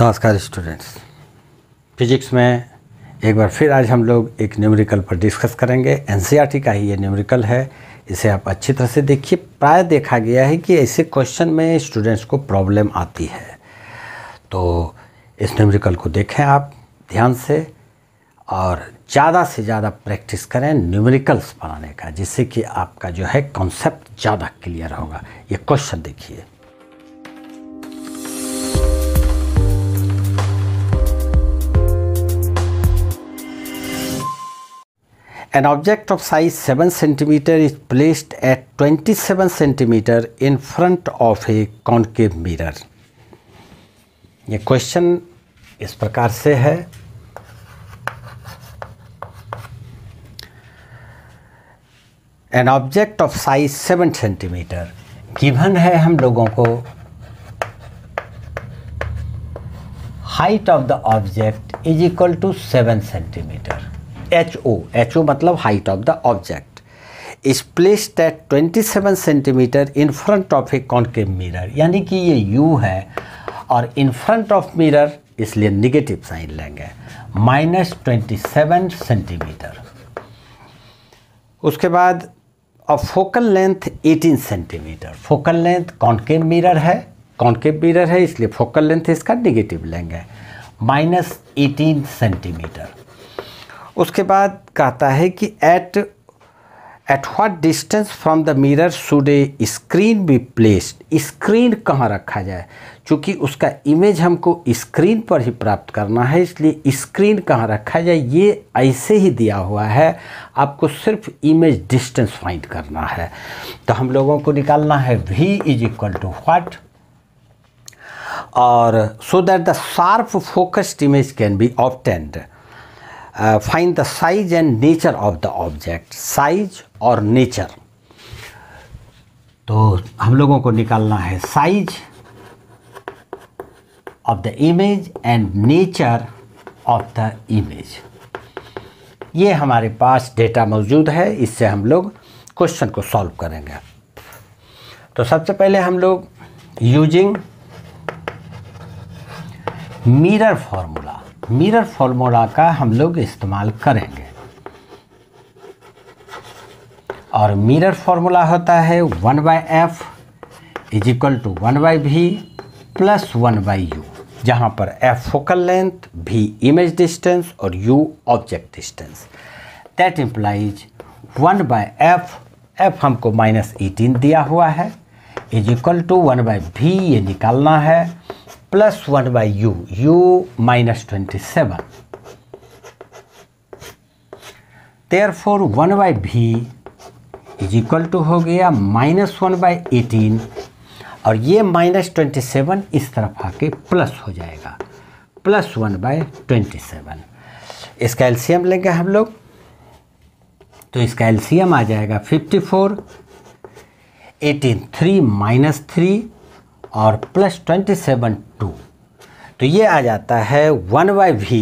नमस्कार students physics में एक बार फिर आज हम लोग एक न्यूमेरिकल पर डिस्कस करेंगे एनसीईआरटी e का ही ये न्यूमेरिकल है इसे आप अच्छी तरह से देखिए प्राय देखा गया है कि ऐसे क्वेश्चन में स्टूडेंट्स को प्रॉब्लम आती है तो इस न्यूमेरिकल को देखें आप ध्यान से और ज़्यादा से ज़्यादा प्रैक्टिस करें न्यूमेरिकल्स बनाने का जिससे कि आपका जो है कॉन्सेप्ट ज़्यादा क्लियर होगा ये क्वेश्चन देखिए An object of size 7 cm is placed at 27 cm in front of a concave mirror. ये क्वेश्चन इस प्रकार से है an object of size seven centimetre given है हम लोगों को height of the object is equal to seven centimetre H O H O मतलब height of the object is placed at 27 centimetre in front of a concave mirror यानी कि ये u है और इन फ्रंट ऑफ मिरर इसलिए negative sign लेंगे minus twenty seven centimetre उसके बाद अब focal length 18 centimetre focal length concave mirror है कॉन्केव मिरर है इसलिए फोकल लेंथ इसका निगेटिव लेंगे माइनस एटीन सेंटीमीटर उसके बाद कहता है कि at at what distance from the mirror should a screen be placed screen कहाँ रखा जाए क्योंकि उसका इमेज हमको स्क्रीन पर ही प्राप्त करना है इसलिए स्क्रीन कहाँ रखा जाए ये ऐसे ही दिया हुआ है आपको सिर्फ इमेज डिस्टेंस फाइंड करना है तो हम लोगों को निकालना है v is equal to what और so that the sharp focused image can be obtained find the size and nature of the object size और नेचर तो हम लोगों को निकालना है size of the image and nature of the image ये हमारे पास डेटा मौजूद है इससे हम लोग क्वेश्चन को सॉल्व करेंगे तो सबसे पहले हम लोग using mirror formula mirror formula का हम लोग इस्तेमाल करेंगे और मिरर फॉर्मूला होता है one by f is equal to one by v plus one by u जहाँ पर f focal length v image distance और u object distance that implies one by f f हमको माइनस एटीन दिया हुआ है is equal to one by v ये निकालना है plus one by u u minus twenty seven therefore one by v is equal to हो गया minus one by eighteen और ये माइनस ट्वेंटी सेवन इस तरफ आके प्लस हो जाएगा plus one by twenty seven इसका एल्सियम लेंगे हम लोग तो इसका एल्सियम आ जाएगा fifty four eighteen three minus three और प्लस ट्वेंटी सेवन टू तो ये आ जाता है one by v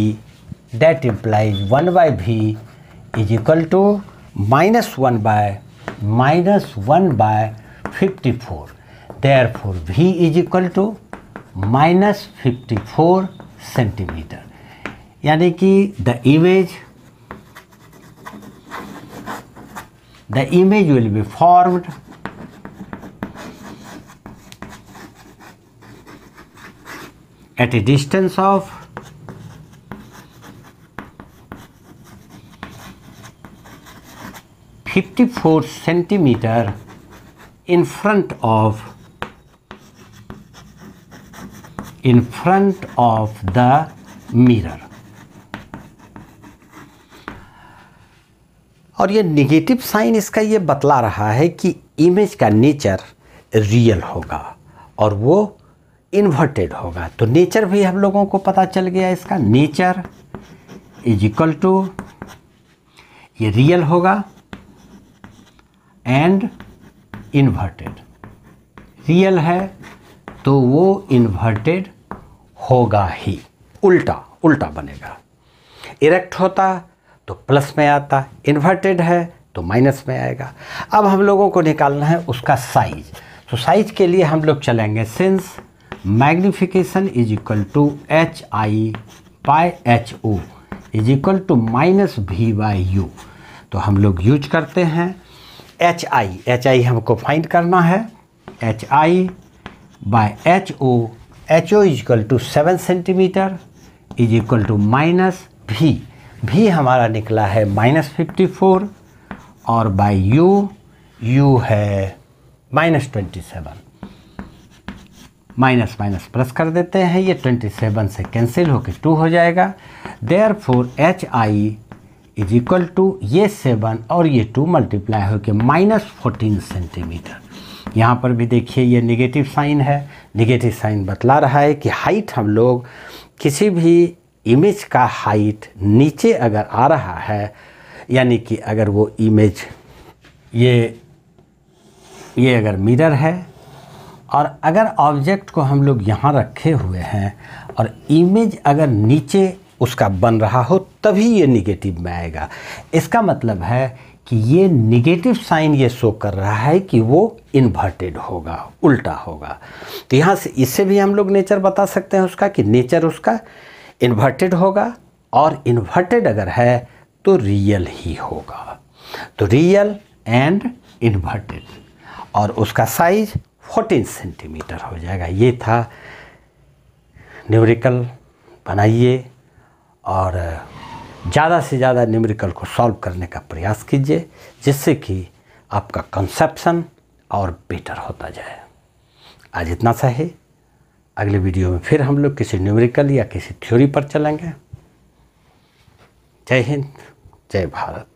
that implies one by v is equal to minus one by minus one by fifty four therefore v is equal to minus fifty four centimetre यानी कि the image the image will be formed at a distance of fifty four centimeter in front of in front of the mirror और ये negative sign इसका ये बतला रहा है कि इमेज का नेचर रियल होगा और वो इन्वर्टेड होगा तो नेचर भी हम लोगों को पता चल गया इसका नेचर इज इक्वल टू ये रियल होगा एंड इन्वर्टेड रियल है तो वो इन्वर्टेड होगा ही उल्टा उल्टा बनेगा इरेक्ट होता तो प्लस में आता इन्वर्टेड है तो माइनस में आएगा अब हम लोगों को निकालना है उसका साइज तो साइज के लिए हम लोग चलेंगे since magnification is equal to h i by h o is equal to minus v by u तो हम लोग यूज करते हैं एच आई एच आई हमको फाइंड करना है h i by h O H o is equal to seven centimetre is equal to minus v v हमारा निकला है माइनस फिफ्टी फोर और बाई यू यू है minus twenty seven minus minus plus कर देते हैं ये ट्वेंटी सेवन से कैंसिल होकर टू हो जाएगा therefore h i is equal to ये सेवन और ये टू मल्टीप्लाई होकर माइनस फोर्टीन सेंटीमीटर यहाँ पर भी देखिए ये निगेटिव साइन है निगेटिव साइन बतला रहा है कि हाइट हम लोग किसी भी इमेज का हाइट नीचे अगर आ रहा है यानी कि अगर वो इमेज ये ये अगर मिरर है और अगर ऑब्जेक्ट को हम लोग यहाँ रखे हुए हैं और इमेज अगर नीचे उसका बन रहा हो तभी ये निगेटिव में आएगा इसका मतलब है कि ये निगेटिव साइन ये शो कर रहा है कि वो इन्वर्टेड होगा उल्टा होगा तो यहाँ से इससे भी हम लोग नेचर बता सकते हैं उसका कि नेचर उसका इन्वर्टेड होगा और इन्वर्टेड अगर है तो रियल ही होगा तो रियल एंड इन्वर्टेड और उसका साइज़ फोर्टीन सेंटीमीटर हो जाएगा ये था न्यूमेरिकल बनाइए और ज़्यादा से ज़्यादा न्यूमेरिकल को सॉल्व करने का प्रयास कीजिए जिससे कि आपका कंसेप्शन और बेटर होता जाए आज इतना सा है अगले वीडियो में फिर हम लोग किसी न्यूमेरिकल या किसी थ्योरी पर चलेंगे जय हिंद जय भारत